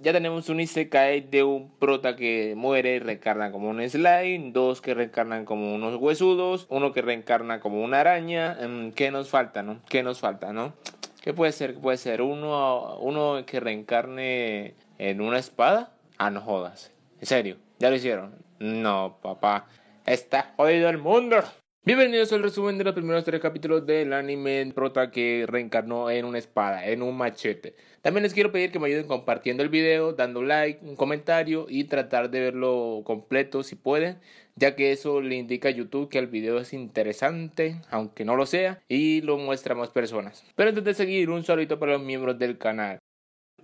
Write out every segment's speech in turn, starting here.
ya tenemos un Isekai de un prota que muere y reencarna como un slime, dos que reencarnan como unos huesudos, uno que reencarna como una araña. Mm, ¿Qué nos falta, no? ¿Qué nos falta, no? ¿Qué puede ser? ¿Qué puede ser? ¿Uno, uno que reencarne en una espada? Ah, no jodas. En serio, ya lo hicieron. No, papá. Está jodido el mundo. Bienvenidos al resumen de los primeros tres capítulos del anime prota que reencarnó en una espada, en un machete. También les quiero pedir que me ayuden compartiendo el video, dando like, un comentario y tratar de verlo completo si pueden, ya que eso le indica a YouTube que el video es interesante, aunque no lo sea, y lo muestra a más personas. Pero antes de seguir, un saludo para los miembros del canal.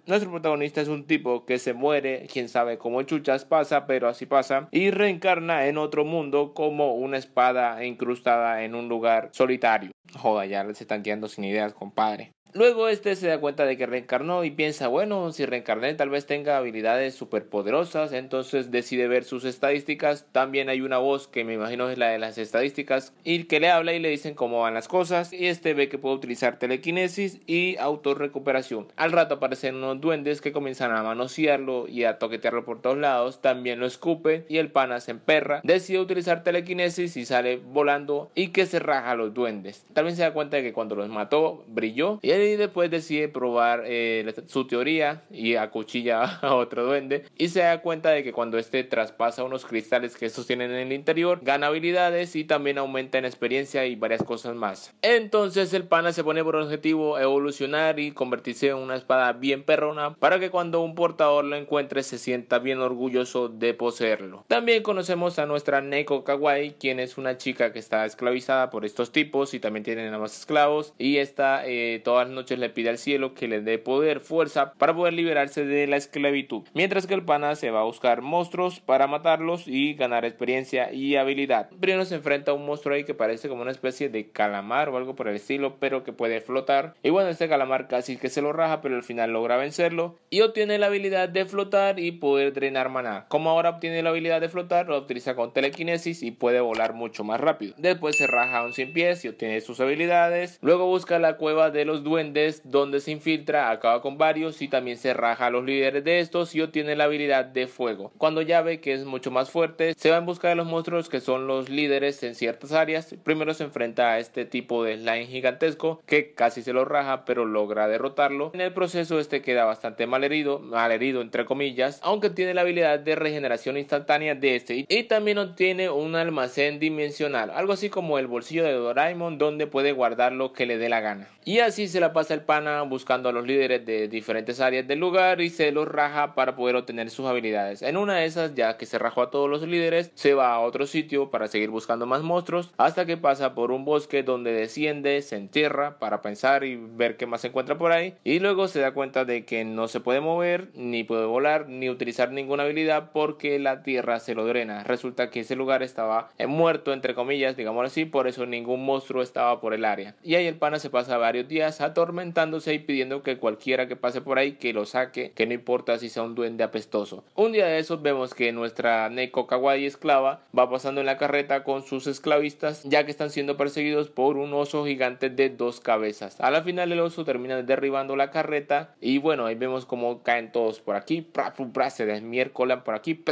Nuestro protagonista es un tipo que se muere, quién sabe cómo chuchas pasa, pero así pasa, y reencarna en otro mundo como una espada incrustada en un lugar solitario. Joda, ya se están quedando sin ideas, compadre. Luego este se da cuenta de que reencarnó y piensa, bueno, si reencarné tal vez tenga habilidades superpoderosas, entonces decide ver sus estadísticas. También hay una voz que me imagino es la de las estadísticas y que le habla y le dicen cómo van las cosas y este ve que puede utilizar telequinesis y autorrecuperación. Al rato aparecen unos duendes que comienzan a manosearlo y a toquetearlo por todos lados, también lo escupe y el pana se emperra. Decide utilizar telequinesis y sale volando y que se raja a los duendes. También se da cuenta de que cuando los mató brilló y y después decide probar eh, su teoría y acuchilla a otro duende y se da cuenta de que cuando este traspasa unos cristales que estos tienen en el interior, gana habilidades y también aumenta en experiencia y varias cosas más. Entonces el pana se pone por objetivo evolucionar y convertirse en una espada bien perrona para que cuando un portador lo encuentre se sienta bien orgulloso de poseerlo. También conocemos a nuestra Neko Kawaii, quien es una chica que está esclavizada por estos tipos y también tienen a más esclavos y está eh, toda noches le pide al cielo que le dé poder, fuerza para poder liberarse de la esclavitud, mientras que el pana se va a buscar monstruos para matarlos y ganar experiencia y habilidad. Primero se enfrenta a un monstruo ahí que parece como una especie de calamar o algo por el estilo, pero que puede flotar. Y bueno, este calamar casi que se lo raja, pero al final logra vencerlo y obtiene la habilidad de flotar y poder drenar maná. Como ahora obtiene la habilidad de flotar, lo utiliza con telequinesis y puede volar mucho más rápido. Después se raja a un sin pies y obtiene sus habilidades. Luego busca la cueva de los donde se infiltra, acaba con varios y también se raja a los líderes de estos y obtiene la habilidad de fuego. Cuando ya ve que es mucho más fuerte, se va en busca de los monstruos que son los líderes en ciertas áreas. Primero se enfrenta a este tipo de slime gigantesco que casi se lo raja pero logra derrotarlo. En el proceso este queda bastante mal herido, mal herido entre comillas, aunque tiene la habilidad de regeneración instantánea de este y también obtiene un almacén dimensional, algo así como el bolsillo de Doraemon donde puede guardar lo que le dé la gana. Y así se la pasa el pana buscando a los líderes de diferentes áreas del lugar y se los raja para poder obtener sus habilidades. En una de esas, ya que se rajó a todos los líderes, se va a otro sitio para seguir buscando más monstruos hasta que pasa por un bosque donde desciende, se entierra para pensar y ver qué más se encuentra por ahí y luego se da cuenta de que no se puede mover, ni puede volar, ni utilizar ninguna habilidad porque la tierra se lo drena. Resulta que ese lugar estaba eh, muerto entre comillas, digámoslo así, por eso ningún monstruo estaba por el área. Y ahí el pana se pasa varios días a tormentándose y pidiendo que cualquiera que pase por ahí que lo saque, que no importa si sea un duende apestoso. Un día de esos vemos que nuestra Neko Kawaii esclava va pasando en la carreta con sus esclavistas ya que están siendo perseguidos por un oso gigante de dos cabezas. A la final el oso termina derribando la carreta y bueno, ahí vemos como caen todos por aquí, se por aquí.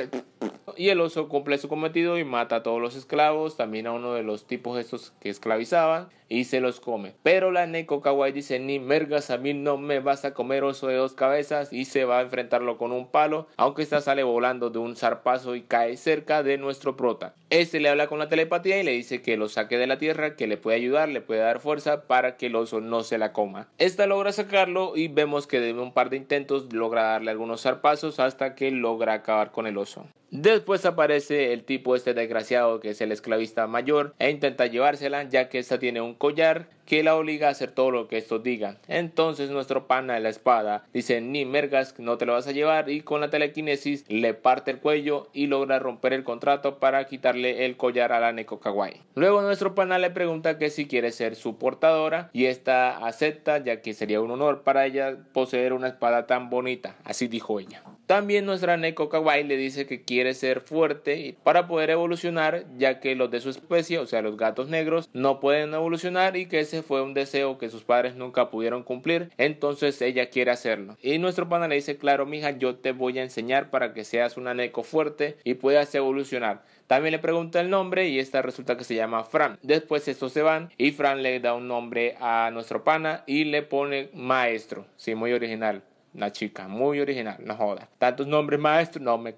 y el oso cumple su cometido y mata a todos los esclavos, también a uno de los tipos estos que esclavizaban y se los come. Pero la Neko Kawaii dice ni mergas, a mí no me vas a comer oso de dos cabezas y se va a enfrentarlo con un palo, aunque esta sale volando de un zarpazo y cae cerca de nuestro prota. Este le habla con la telepatía y le dice que lo saque de la tierra, que le puede ayudar, le puede dar fuerza para que el oso no se la coma. Esta logra sacarlo y vemos que de un par de intentos logra darle algunos zarpazos hasta que logra acabar con el oso. Después aparece el tipo este desgraciado que es el esclavista mayor e intenta llevársela ya que esta tiene un collar que la obliga a hacer todo lo que esto digan. Entonces nuestro pana de la espada dice ni mergas no te lo vas a llevar y con la telequinesis le parte el cuello y logra romper el contrato para quitarle el collar a la Neko Luego nuestro pana le pregunta que si quiere ser su portadora y esta acepta ya que sería un honor para ella poseer una espada tan bonita, así dijo ella. También nuestra Neko Kawaii le dice que quiere ser fuerte para poder evolucionar, ya que los de su especie, o sea, los gatos negros, no pueden evolucionar y que ese fue un deseo que sus padres nunca pudieron cumplir, entonces ella quiere hacerlo. Y nuestro pana le dice, claro, mija, yo te voy a enseñar para que seas una Neko fuerte y puedas evolucionar. También le pregunta el nombre y esta resulta que se llama Fran. Después estos se van y Fran le da un nombre a nuestro pana y le pone maestro. Sí, muy original. Una chica muy original, no joda. Tantos nombres maestros, no me...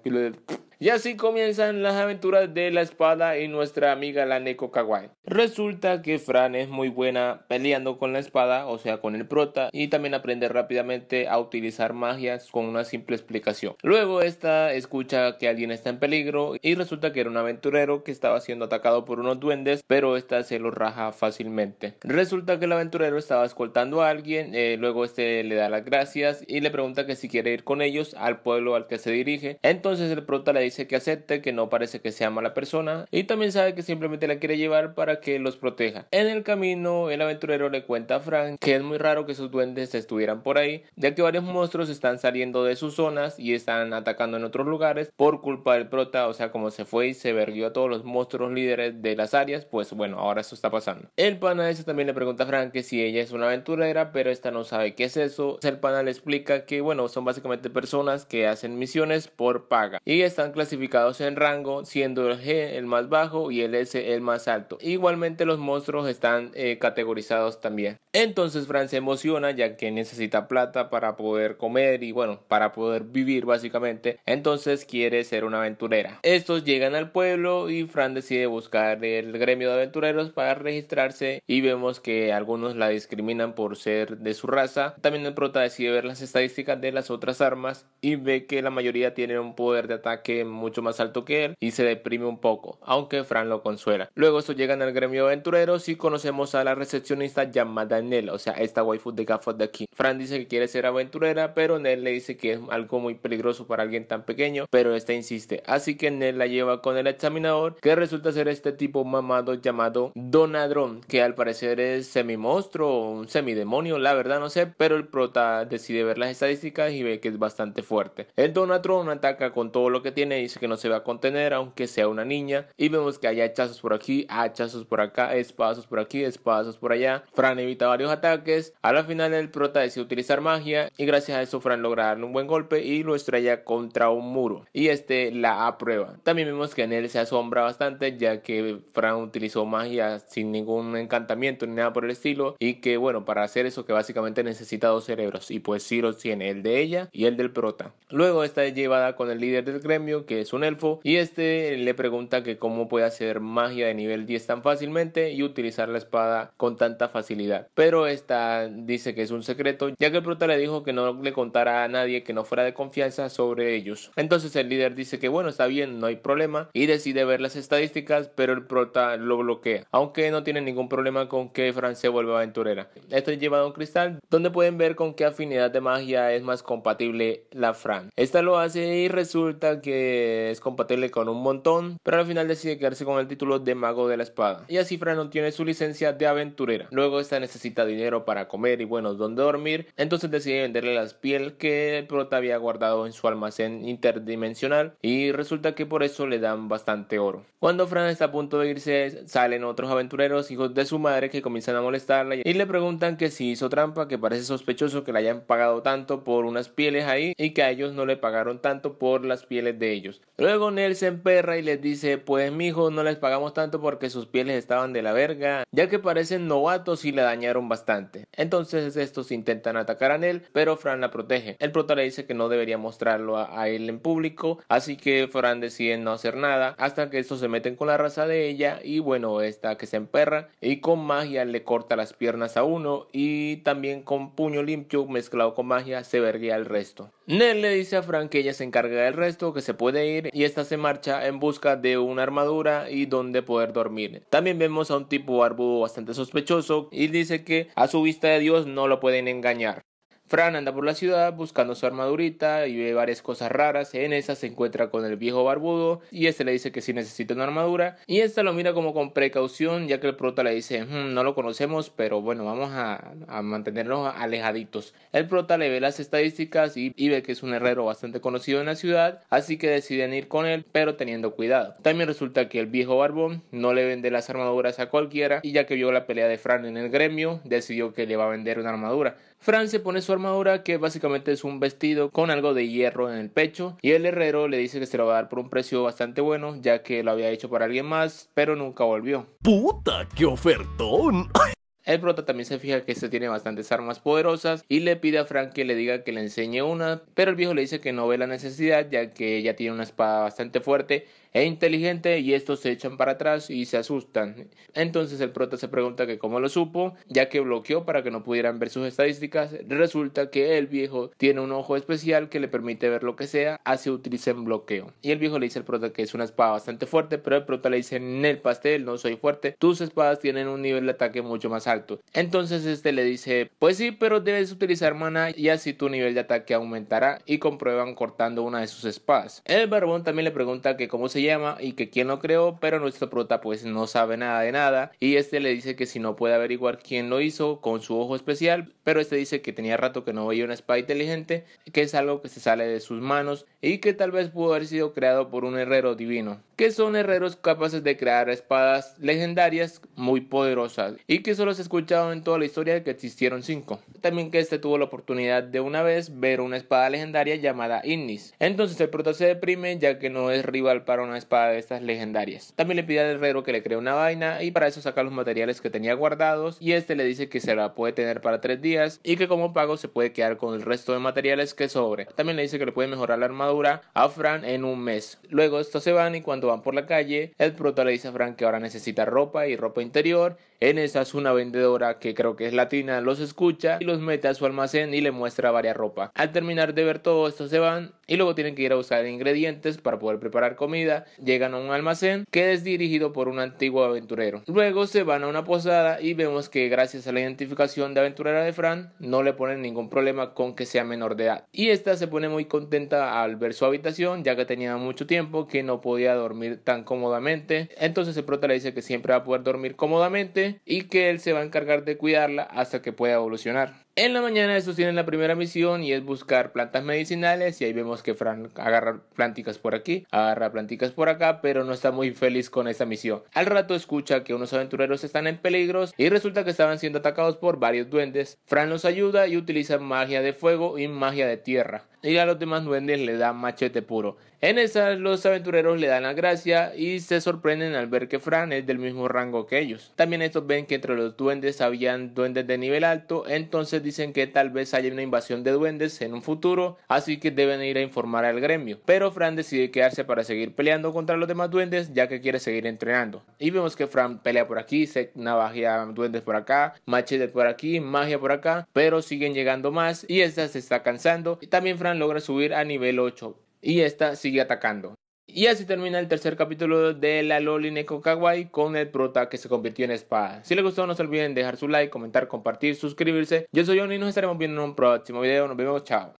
Y así comienzan las aventuras de la espada y nuestra amiga la Neko Kawaii. Resulta que Fran es muy buena peleando con la espada, o sea con el prota, y también aprende rápidamente a utilizar magias con una simple explicación. Luego esta escucha que alguien está en peligro y resulta que era un aventurero que estaba siendo atacado por unos duendes, pero esta se lo raja fácilmente. Resulta que el aventurero estaba escoltando a alguien, eh, luego este le da las gracias y le pregunta que si quiere ir con ellos al pueblo al que se dirige. Entonces el prota le dice que acepte, que no parece que sea mala persona y también sabe que simplemente la quiere llevar para que los proteja. En el camino, el aventurero le cuenta a Frank que es muy raro que sus duendes estuvieran por ahí, ya que varios monstruos están saliendo de sus zonas y están atacando en otros lugares por culpa del prota, o sea, como se fue y se verguió a todos los monstruos líderes de las áreas, pues bueno, ahora eso está pasando. El pana ese también le pregunta a Frank que si ella es una aventurera, pero esta no sabe qué es eso. El pana le explica que bueno, son básicamente personas que hacen misiones por paga y están clasificados en rango, siendo el G el más bajo y el S el más alto. Igualmente los monstruos están eh, categorizados también. Entonces Fran se emociona ya que necesita plata para poder comer y bueno, para poder vivir básicamente. Entonces quiere ser una aventurera. Estos llegan al pueblo y Fran decide buscar el gremio de aventureros para registrarse y vemos que algunos la discriminan por ser de su raza. También el prota decide ver las estadísticas de las otras armas y ve que la mayoría tienen un poder de ataque mucho más alto que él y se deprime un poco, aunque Fran lo consuela. Luego estos llegan al gremio aventureros y conocemos a la recepcionista llamada Nell, o sea, esta waifu de gafas de aquí. Fran dice que quiere ser aventurera, pero Nell le dice que es algo muy peligroso para alguien tan pequeño, pero esta insiste. Así que Nell la lleva con el examinador, que resulta ser este tipo mamado llamado Donadron, que al parecer es semi monstruo, un semidemonio, la verdad no sé, pero el prota decide ver las estadísticas y ve que es bastante fuerte. El Donadron ataca con todo lo que tiene dice que no se va a contener, aunque sea una niña. Y vemos que hay hachazos por aquí, hachazos por acá, espacios por aquí, espadasos por allá. Fran evita varios ataques. A la final el prota decide utilizar magia y gracias a eso Fran logra darle un buen golpe y lo estrella contra un muro. Y este la aprueba. También vemos que él se asombra bastante ya que Fran utilizó magia sin ningún encantamiento ni nada por el estilo. Y que bueno, para hacer eso que básicamente necesita dos cerebros. Y pues sí los tiene, el de ella y el del prota. Luego está llevada con el líder del gremio que es un elfo, y este le pregunta que cómo puede hacer magia de nivel 10 tan fácilmente y utilizar la espada con tanta facilidad. Pero esta dice que es un secreto, ya que el prota le dijo que no le contara a nadie que no fuera de confianza sobre ellos. Entonces el líder dice que bueno, está bien, no hay problema, y decide ver las estadísticas, pero el prota lo bloquea, aunque no tiene ningún problema con que Fran se vuelva aventurera. Esto lleva a un cristal, donde pueden ver con qué afinidad de magia es más compatible la Fran. Esta lo hace y resulta que es compatible con un montón, pero al final decide quedarse con el título de mago de la espada. Y así Fran tiene su licencia de aventurera. Luego esta necesita dinero para comer y bueno, donde dormir, entonces decide venderle las piel que el prota había guardado en su almacén interdimensional y resulta que por eso le dan bastante oro. Cuando Fran está a punto de irse, salen otros aventureros, hijos de su madre, que comienzan a molestarla y le preguntan que si hizo trampa, que parece sospechoso que le hayan pagado tanto por unas pieles ahí y que a ellos no le pagaron tanto por las pieles de Luego Nel se emperra y les dice, pues mijo, no les pagamos tanto porque sus pieles estaban de la verga, ya que parecen novatos y la dañaron bastante. Entonces estos intentan atacar a Nel pero Fran la protege. El prota le dice que no debería mostrarlo a, él en público, así que Fran decide no hacer nada, hasta que estos se meten con la raza de ella y bueno, esta que se emperra y con magia le corta las piernas a uno y también con puño limpio mezclado con magia se verguía al resto. Ned le dice a Frank que ella se encarga del resto, que se puede ir y esta se marcha en busca de una armadura y donde poder dormir. También vemos a un tipo barbudo bastante sospechoso y dice que a su vista de Dios no lo pueden engañar. Fran anda por la ciudad buscando su armadurita y ve varias cosas raras. En esa se encuentra con el viejo barbudo y este le dice que si necesita una armadura. Y este lo mira como con precaución, ya que el prota le dice: hmm, No lo conocemos, pero bueno, vamos a, mantenernos alejaditos. El prota le ve las estadísticas y, ve que es un herrero bastante conocido en la ciudad, así que deciden ir con él, pero teniendo cuidado. También resulta que el viejo barbón no le vende las armaduras a cualquiera y ya que vio la pelea de Fran en el gremio, decidió que le va a vender una armadura. Fran se pone su armadura que básicamente es un vestido con algo de hierro en el pecho y el herrero le dice que se lo va a dar por un precio bastante bueno ya que lo había hecho para alguien más pero nunca volvió. ¡Puta, qué ofertón! El prota también se fija que este tiene bastantes armas poderosas y le pide a Frank que le diga que le enseñe una, pero el viejo le dice que no ve la necesidad ya que ella tiene una espada bastante fuerte e inteligente y estos se echan para atrás y se asustan. Entonces el prota se pregunta que cómo lo supo, ya que bloqueó para que no pudieran ver sus estadísticas. Resulta que el viejo tiene un ojo especial que le permite ver lo que sea, así utilicen bloqueo. Y el viejo le dice al prota que es una espada bastante fuerte, pero el prota le dice en el pastel no soy fuerte, tus espadas tienen un nivel de ataque mucho más alto. Entonces este le dice, pues sí, pero debes utilizar mana y así tu nivel de ataque aumentará y comprueban cortando una de sus espadas. El barbón también le pregunta que cómo se llama y que quién lo creó, pero nuestro prota pues no sabe nada de nada y este le dice que si no puede averiguar quién lo hizo con su ojo especial, pero este dice que tenía rato que no veía una espada inteligente, que es algo que se sale de sus manos y que tal vez pudo haber sido creado por un herrero divino que son herreros capaces de crear espadas legendarias muy poderosas y que solo se ha escuchado en toda la historia de que existieron cinco. También que este tuvo la oportunidad de una vez ver una espada legendaria llamada innis Entonces el prota se deprime ya que no es rival para una espada de estas legendarias. También le pide al herrero que le cree una vaina y para eso saca los materiales que tenía guardados y este le dice que se la puede tener para tres días y que como pago se puede quedar con el resto de materiales que sobre. También le dice que le puede mejorar la armadura a Fran en un mes. Luego estos se van y cuando van por la calle, el prota le dice a Frank que ahora necesita ropa y ropa interior. En esas una vendedora que creo que es latina los escucha y los mete a su almacén y le muestra varias ropa. Al terminar de ver todo esto se van y luego tienen que ir a usar ingredientes para poder preparar comida. Llegan a un almacén que es dirigido por un antiguo aventurero. Luego se van a una posada y vemos que gracias a la identificación de aventurera de Fran no le ponen ningún problema con que sea menor de edad. Y esta se pone muy contenta al ver su habitación ya que tenía mucho tiempo que no podía dormir tan cómodamente. Entonces el prota le dice que siempre va a poder dormir cómodamente y que él se va a encargar de cuidarla hasta que pueda evolucionar. En la mañana estos tienen la primera misión y es buscar plantas medicinales y ahí vemos que Fran agarra planticas por aquí, agarra planticas por acá, pero no está muy feliz con esa misión. Al rato escucha que unos aventureros están en peligros y resulta que estaban siendo atacados por varios duendes. Fran los ayuda y utiliza magia de fuego y magia de tierra y a los demás duendes le da machete puro. En esa los aventureros le dan la gracia y se sorprenden al ver que Fran es del mismo rango que ellos. También estos ven que entre los duendes habían duendes de nivel alto, entonces dicen que tal vez haya una invasión de duendes en un futuro, así que deben ir a informar al gremio. Pero Fran decide quedarse para seguir peleando contra los demás duendes ya que quiere seguir entrenando. Y vemos que Fran pelea por aquí, se navajea duendes por acá, machete por aquí, magia por acá, pero siguen llegando más y esta se está cansando. Y también logra subir a nivel 8 y esta sigue atacando. Y así termina el tercer capítulo de La Loli Neko Kawaii con el prota que se convirtió en espada. Si les gustó no se olviden dejar su like, comentar, compartir, suscribirse. Yo soy Johnny y nos estaremos viendo en un próximo video. Nos vemos, chao.